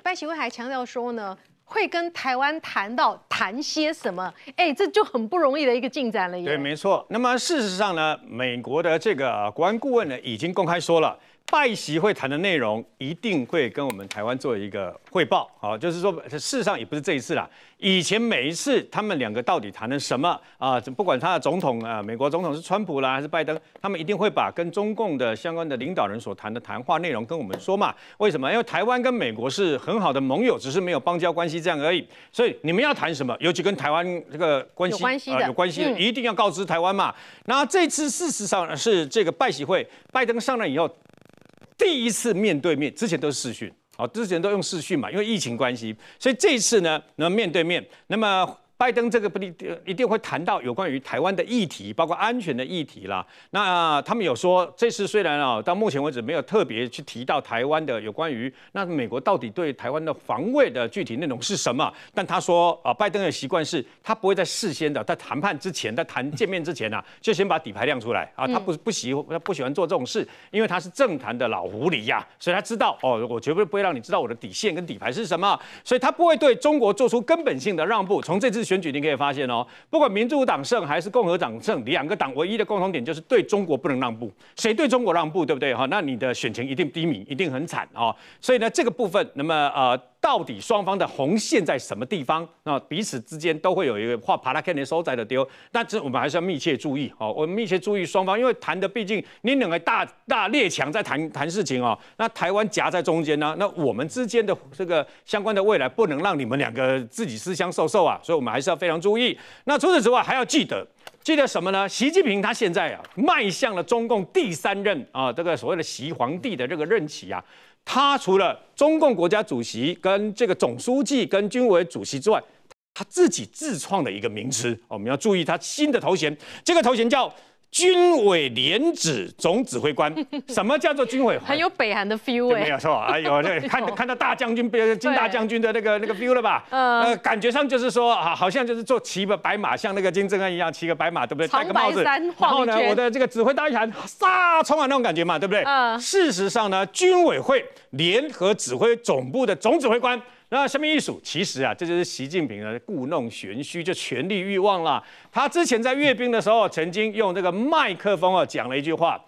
班席会还强调说呢，会跟台湾谈到谈些什么？哎，这就很不容易的一个进展了。对，没错。那么事实上呢，美国的这个国安顾问呢，已经公开说了。拜习会谈的内容一定会跟我们台湾做一个汇报，好，就是说事实上也不是这一次啦，以前每一次他们两个到底谈了什么啊？不管他的总统啊，美国总统是川普啦还是拜登，他们一定会把跟中共的相关的领导人所谈的谈话内容跟我们说嘛？为什么？因为台湾跟美国是很好的盟友，只是没有邦交关系这样而已。所以你们要谈什么，尤其跟台湾这个关系有关系的，一定要告知台湾嘛。那这次事实上是这个拜习会，拜登上任以后。第一次面对面，之前都是视讯，好，之前都用视讯嘛，因为疫情关系，所以这一次呢，那么面对面，那么。拜登这个不一一定会谈到有关于台湾的议题，包括安全的议题啦。那他们有说，这次虽然啊到目前为止没有特别去提到台湾的有关于那美国到底对台湾的防卫的具体内容是什么，但他说啊，拜登的习惯是他不会在事先的在谈判之前，在谈见面之前啊，就先把底牌亮出来啊。他不不喜他不喜欢做这种事，因为他是政坛的老狐狸呀，所以他知道哦，我绝对不会让你知道我的底线跟底牌是什么，所以他不会对中国做出根本性的让步。从这次。选举，你可以发现哦，不管民主党胜还是共和党胜，两个党唯一的共同点就是对中国不能让步。谁对中国让步，对不对？哈，那你的选情一定低迷，一定很惨哦。所以呢，这个部分，那么呃。到底双方的红线在什么地方？那彼此之间都会有一个画帕拉克尼收窄的地方。但这我们还是要密切注意哦。我们密切注意双方，因为谈的毕竟你两个大大列强在谈谈事情哦。那台湾夹在中间呢？那我们之间的这个相关的未来不能让你们两个自己私相授受啊。所以我们还是要非常注意。那除此之外，还要记得记得什么呢？习近平他现在啊迈向了中共第三任啊这个所谓的习皇帝的这个任期啊。他除了中共国家主席、跟这个总书记、跟军委主席之外，他自己自创的一个名词，我们要注意他新的头衔，这个头衔叫。军委联指总指挥官，什么叫做军委？很有北韩的 feel 哎，没有错。哎呦，看看到大将军，金大将军的那个那个 feel 了吧？呃，感觉上就是说啊，好像就是坐骑个白马，像那个金正恩一样骑个白马，对不对？戴个帽子。然后呢，我的这个指挥大喊，杀冲啊那种感觉嘛，对不对？事实上呢，军委会联合指挥总部的总指挥官。那下面一数，其实啊，这就是习近平啊故弄玄虚，就权力欲望啦。他之前在阅兵的时候，曾经用这个麦克风啊讲了一句话。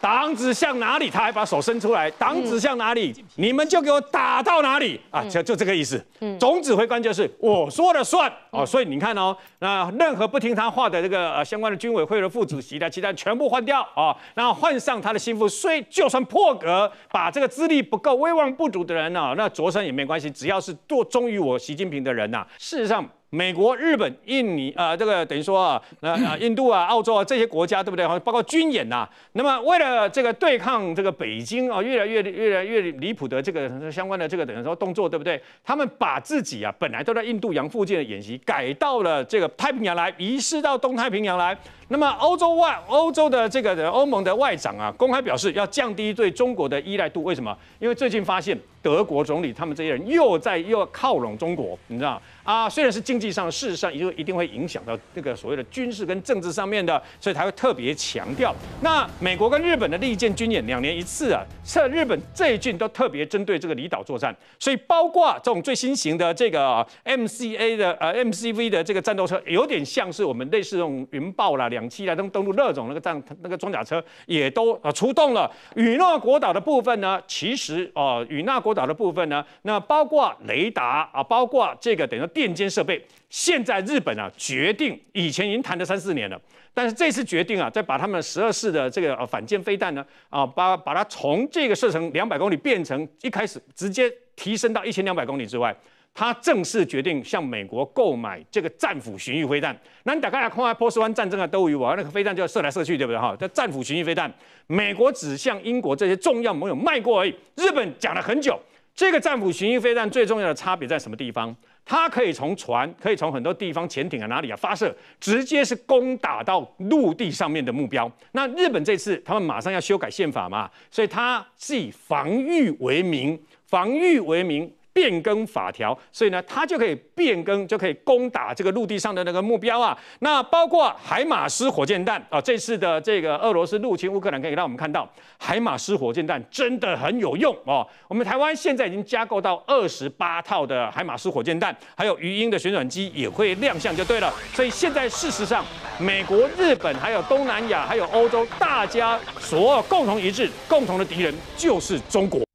党指向哪里，他还把手伸出来。党指向哪里，你们就给我打到哪里啊！就就这个意思。总指挥官就是我说了算哦。所以你看哦，那任何不听他话的这个呃相关的军委会的副主席的，其他全部换掉啊。然后换上他的心腹。所以就算破格把这个资历不够、威望不足的人呢，那着身也没关系，只要是做忠于我习近平的人呐。事实上。美国、日本、印尼啊，这个等于说啊，那啊，印度啊、澳洲啊这些国家，对不对？包括军演呐。那么，为了这个对抗这个北京啊，越来越、越来越离谱的这个相关的这个等于说动作，对不对？他们把自己啊本来都在印度洋附近的演习，改到了这个太平洋来，移师到东太平洋来。那么，欧洲外欧洲的这个欧盟的外长啊，公开表示要降低对中国的依赖度。为什么？因为最近发现。德国总理他们这些人又在又靠拢中国，你知道啊？虽然是经济上，事实上也就一定会影响到这个所谓的军事跟政治上面的，所以才会特别强调。那美国跟日本的利剑军演两年一次啊，这日本这一军都特别针对这个离岛作战，所以包括这种最新型的这个 MCA 的呃 MCV 的这个战斗车，有点像是我们类似这种云豹啦、两栖啦，都登陆那种那个战那个装甲车也都呃出动了。与诺国岛的部分呢，其实呃与那国。导的部分呢，那包括雷达啊，包括这个等于说电监设备，现在日本啊决定，以前已经谈了三四年了，但是这次决定啊，再把他们十二式的这个呃反舰飞弹呢，啊把把它从这个射程两百公里变成一开始直接提升到一千两百公里之外。他正式决定向美国购买这个战斧巡弋飞弹。那你大开来看过波斯湾战争啊，都与我那个飞弹就要射来射去，对不对？哈，这战斧巡弋飞弹，美国只向英国这些重要盟友卖过而已。日本讲了很久，这个战斧巡弋飞弹最重要的差别在什么地方？它可以从船，可以从很多地方，潜艇啊哪里啊发射，直接是攻打到陆地上面的目标。那日本这次他们马上要修改宪法嘛，所以它是以防御为名，防御为名。变更法条，所以呢，它就可以变更，就可以攻打这个陆地上的那个目标啊。那包括海马斯火箭弹啊，这次的这个俄罗斯入侵乌克兰，可以让我们看到海马斯火箭弹真的很有用哦。我们台湾现在已经加购到二十八套的海马斯火箭弹，还有鱼鹰的旋转机也会亮相，就对了。所以现在事实上，美国、日本还有东南亚、还有欧洲，大家所有共同一致、共同的敌人就是中国。